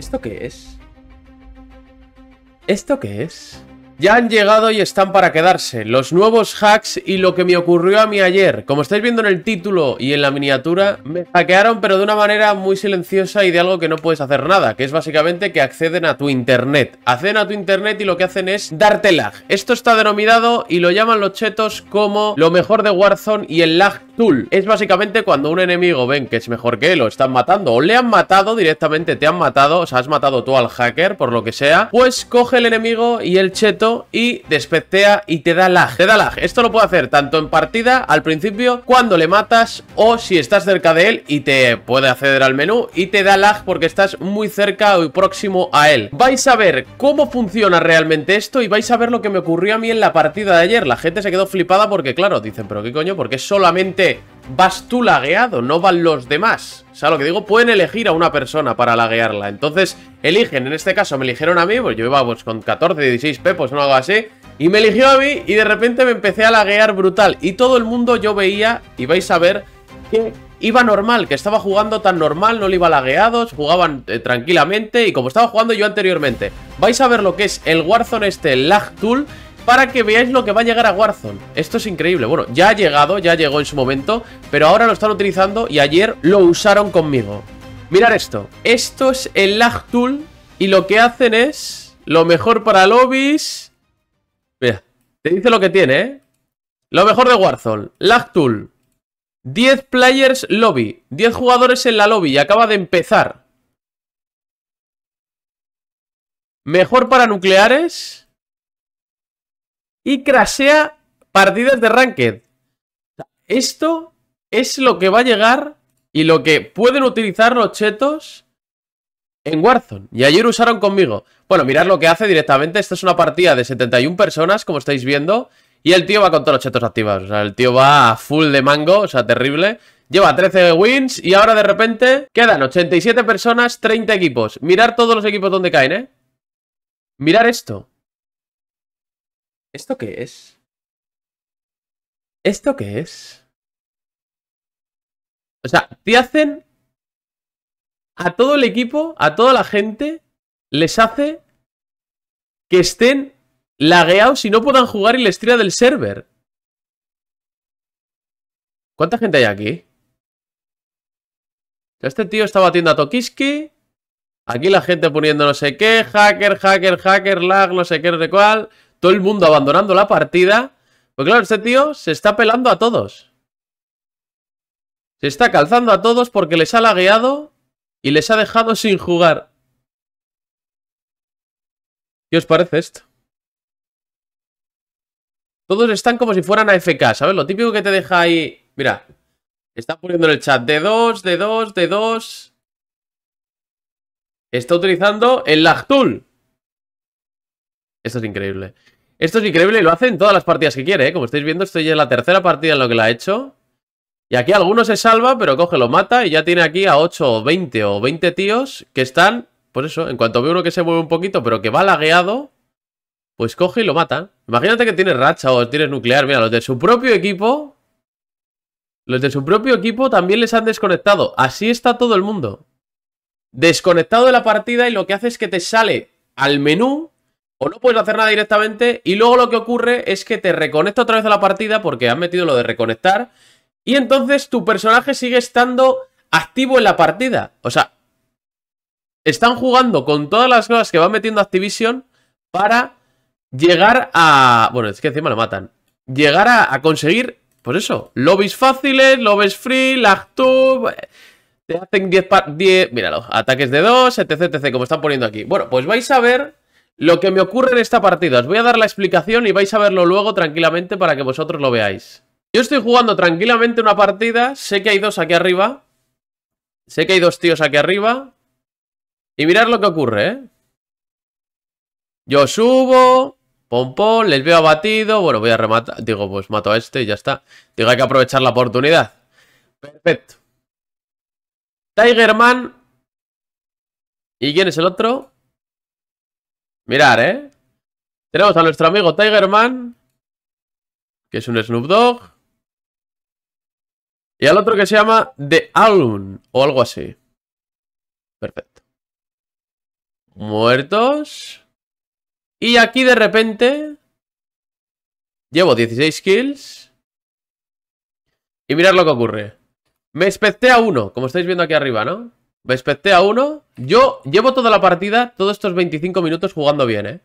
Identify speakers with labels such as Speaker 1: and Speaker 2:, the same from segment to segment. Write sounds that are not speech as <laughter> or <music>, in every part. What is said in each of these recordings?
Speaker 1: ¿Esto qué es? ¿Esto qué es? Ya han llegado y están para quedarse, los nuevos hacks y lo que me ocurrió a mí ayer. Como estáis viendo en el título y en la miniatura, me hackearon pero de una manera muy silenciosa y de algo que no puedes hacer nada, que es básicamente que acceden a tu internet. Acceden a tu internet y lo que hacen es darte lag. Esto está denominado y lo llaman los chetos como lo mejor de Warzone y el lag es básicamente cuando un enemigo ven que es mejor que él o están matando o le han matado directamente, te han matado, o sea, has matado tú al hacker, por lo que sea, pues coge el enemigo y el cheto y despectea y te da lag, te da lag. Esto lo puede hacer tanto en partida, al principio, cuando le matas o si estás cerca de él y te puede acceder al menú y te da lag porque estás muy cerca o próximo a él. Vais a ver cómo funciona realmente esto y vais a ver lo que me ocurrió a mí en la partida de ayer. La gente se quedó flipada porque, claro, dicen, pero qué coño, porque solamente Vas tú lagueado, no van los demás. O sea, lo que digo, pueden elegir a una persona para laguearla. Entonces, eligen, en este caso me eligieron a mí, pues yo iba pues, con 14, 16 pepos, no hago así. Y me eligió a mí y de repente me empecé a laguear brutal. Y todo el mundo yo veía, y vais a ver, que iba normal, que estaba jugando tan normal, no le iba lagueados, jugaban eh, tranquilamente y como estaba jugando yo anteriormente. Vais a ver lo que es el Warzone este el Lag Tool para que veáis lo que va a llegar a Warzone. Esto es increíble. Bueno, ya ha llegado, ya llegó en su momento, pero ahora lo están utilizando y ayer lo usaron conmigo. Mirad esto. Esto es el lag tool y lo que hacen es lo mejor para lobbies. Mira, te dice lo que tiene, ¿eh? Lo mejor de Warzone. Lag tool. 10 players lobby. 10 jugadores en la lobby y acaba de empezar. Mejor para nucleares y crashea partidas de Ranked. Esto es lo que va a llegar y lo que pueden utilizar los chetos en Warzone. Y ayer usaron conmigo. Bueno, mirad lo que hace directamente. Esta es una partida de 71 personas, como estáis viendo. Y el tío va con todos los chetos activados. O sea, el tío va full de mango, o sea, terrible. Lleva 13 wins y ahora de repente quedan 87 personas, 30 equipos. Mirar todos los equipos donde caen, ¿eh? Mirar esto. ¿Esto qué es? ¿Esto qué es? O sea, te hacen a todo el equipo, a toda la gente, les hace que estén lagueados y no puedan jugar y les tira del server. ¿Cuánta gente hay aquí? Este tío está batiendo a Tokiski. Aquí la gente poniendo no sé qué, hacker, hacker, hacker, lag, no sé qué, no sé cuál. Todo el mundo abandonando la partida. Pues claro, este tío se está pelando a todos. Se está calzando a todos porque les ha lagueado y les ha dejado sin jugar. ¿Qué os parece esto? Todos están como si fueran a AFK, ¿sabes? Lo típico que te deja ahí... Mira, está poniendo en el chat de 2, de 2, de 2... Está utilizando el lag esto es increíble. Esto es increíble y lo hace en todas las partidas que quiere, ¿eh? Como estáis viendo, ya en la tercera partida en lo que la ha hecho. Y aquí alguno se salva, pero coge, lo mata y ya tiene aquí a 8 o 20 o 20 tíos que están... por pues eso, en cuanto ve uno que se mueve un poquito, pero que va lagueado, pues coge y lo mata. Imagínate que tienes racha o tienes nuclear. Mira, los de su propio equipo... Los de su propio equipo también les han desconectado. Así está todo el mundo. Desconectado de la partida y lo que hace es que te sale al menú o no puedes hacer nada directamente y luego lo que ocurre es que te reconecta otra vez a la partida porque has metido lo de reconectar y entonces tu personaje sigue estando activo en la partida. O sea, están jugando con todas las cosas que va metiendo Activision para llegar a... Bueno, es que encima lo matan. Llegar a, conseguir, pues eso, lobbies fáciles, lobbies free, lagtube... Eh, te hacen 10... Míralo, ataques de 2, etc, etc, como están poniendo aquí. Bueno, pues vais a ver lo que me ocurre en esta partida, os voy a dar la explicación y vais a verlo luego tranquilamente para que vosotros lo veáis. Yo estoy jugando tranquilamente una partida, sé que hay dos aquí arriba, sé que hay dos tíos aquí arriba, y mirad lo que ocurre, ¿eh? Yo subo, pompón, les veo abatido, bueno, voy a rematar, digo, pues mato a este y ya está. Digo, hay que aprovechar la oportunidad. Perfecto. Tigerman. ¿Y quién es el otro? Mirar, ¿eh? Tenemos a nuestro amigo Tigerman, que es un Snoop Dogg. Y al otro que se llama The Alun, o algo así. Perfecto. Muertos. Y aquí de repente... Llevo 16 kills. Y mirad lo que ocurre. Me especté a uno, como estáis viendo aquí arriba, ¿no? Respecté a uno. Yo llevo toda la partida, todos estos 25 minutos jugando bien, ¿eh?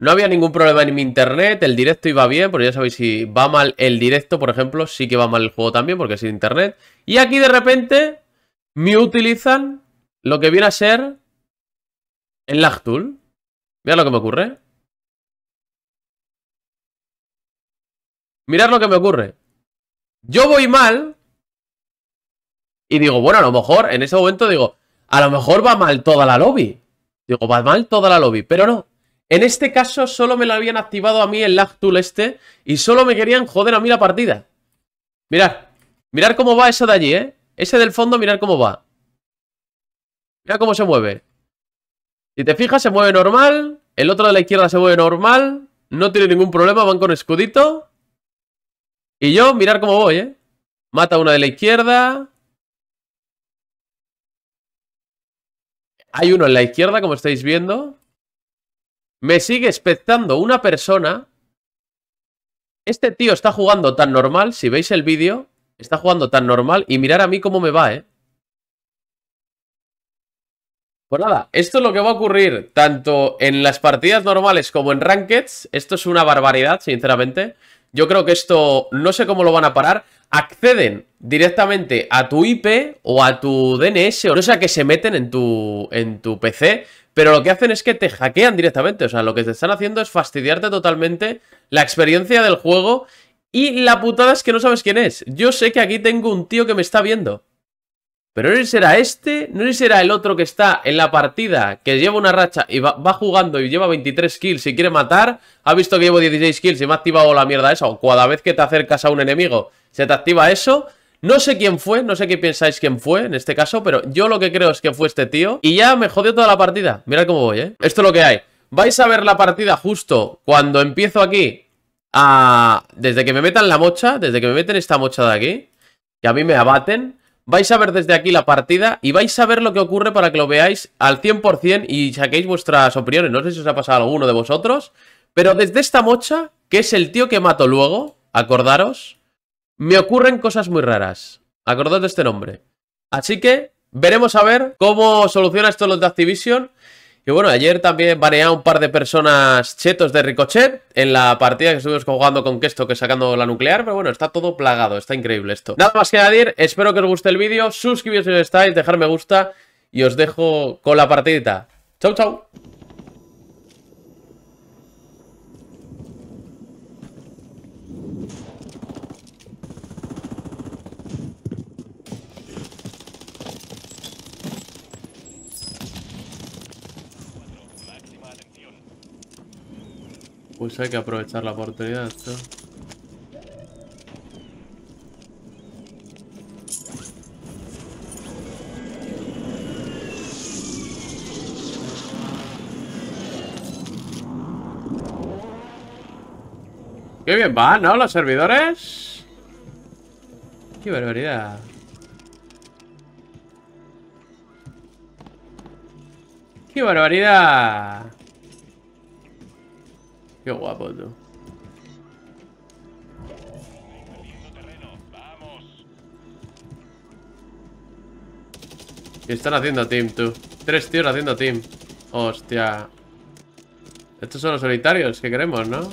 Speaker 1: No había ningún problema en mi internet, el directo iba bien, pero ya sabéis, si va mal el directo, por ejemplo, sí que va mal el juego también, porque es internet. Y aquí de repente me utilizan lo que viene a ser el lag tool. Mirad lo que me ocurre. Mirad lo que me ocurre. Yo voy mal, y digo, bueno, a lo mejor, en ese momento digo, a lo mejor va mal toda la lobby. Digo, va mal toda la lobby, pero no. En este caso solo me lo habían activado a mí el lag tool este y solo me querían joder a mí la partida. Mirad, mirad cómo va eso de allí, ¿eh? Ese del fondo, mirad cómo va. Mirad cómo se mueve. Si te fijas, se mueve normal. El otro de la izquierda se mueve normal. No tiene ningún problema, van con escudito. Y yo, mirar cómo voy, ¿eh? Mata una de la izquierda. Hay uno en la izquierda, como estáis viendo. Me sigue espectando una persona. Este tío está jugando tan normal, si veis el vídeo, está jugando tan normal. Y mirar a mí cómo me va, ¿eh? Pues nada, esto es lo que va a ocurrir tanto en las partidas normales como en rankeds. Esto es una barbaridad, sinceramente. Yo creo que esto no sé cómo lo van a parar acceden directamente a tu IP o a tu DNS, o sea que se meten en tu, en tu PC, pero lo que hacen es que te hackean directamente, o sea, lo que te están haciendo es fastidiarte totalmente la experiencia del juego y la putada es que no sabes quién es. Yo sé que aquí tengo un tío que me está viendo. Pero no será este, no será el otro que está en la partida, que lleva una racha y va, va, jugando y lleva 23 kills y quiere matar. Ha visto que llevo 16 kills y me ha activado la mierda esa. O cada vez que te acercas a un enemigo se te activa eso. No sé quién fue, no sé qué pensáis quién fue en este caso, pero yo lo que creo es que fue este tío. Y ya me jodió toda la partida. Mira cómo voy, ¿eh? Esto es lo que hay. Vais a ver la partida justo cuando empiezo aquí a... Desde que me metan la mocha, desde que me meten esta mocha de aquí, que a mí me abaten, vais a ver desde aquí la partida y vais a ver lo que ocurre para que lo veáis al 100% y saquéis vuestras opiniones. No sé si os ha pasado a alguno de vosotros, pero desde esta mocha, que es el tío que mato luego, acordaros... Me ocurren cosas muy raras. Acordad de este nombre. Así que veremos a ver cómo soluciona esto los de Activision. Y bueno, ayer también baneé un par de personas chetos de ricochet en la partida que estuvimos jugando con Kesto que sacando la nuclear, pero bueno, está todo plagado, está increíble esto. Nada más que añadir, espero que os guste el vídeo, Suscribíos si no estáis, dejar me gusta y os dejo con la partidita. Chau, chau. Pues hay que aprovechar la oportunidad, Qué bien van, ¿no? Los servidores. Qué barbaridad. ¡Qué barbaridad! Qué guapo, tú. Y están haciendo team, tú. Tres tíos haciendo team. Hostia. Estos son los solitarios que queremos, ¿no?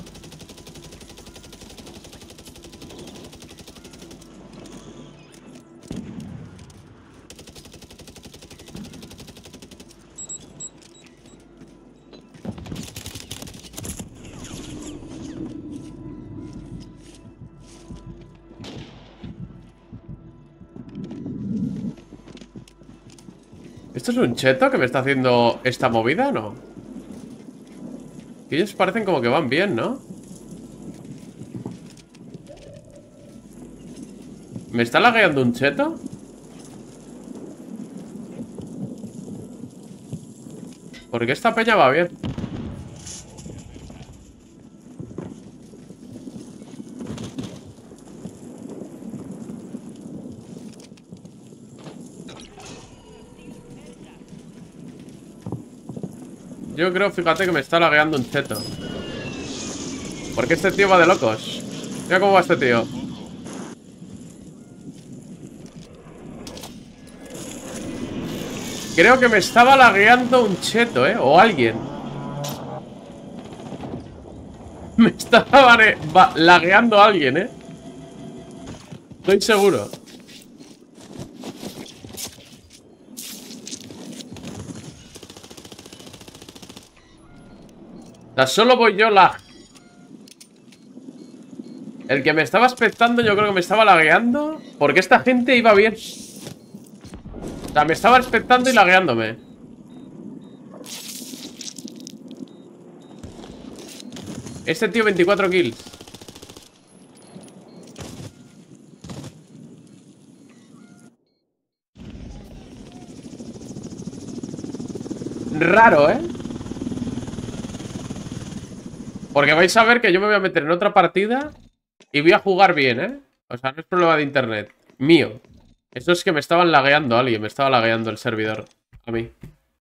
Speaker 1: ¿Esto es un cheto que me está haciendo esta movida no? Ellos parecen como que van bien, ¿no? ¿Me está lagueando un cheto? Porque esta peña va bien Yo creo, fíjate, que me está lagueando un cheto. Porque este tío va de locos. Mira cómo va este tío. Creo que me estaba lagueando un cheto, ¿eh? O alguien. <laughs> Me estaba lagueando alguien, ¿eh? Estoy seguro. solo voy yo la El que me estaba expectando yo creo que me estaba lagueando. Porque esta gente iba bien. O sea, me estaba expectando y lagueándome. Este tío 24 kills. Raro, ¿eh? Porque vais a ver que yo me voy a meter en otra partida y voy a jugar bien, ¿eh? O sea, no es problema de internet. Mío. Eso es que me estaban lagueando alguien, me estaba lagueando el servidor. A mí.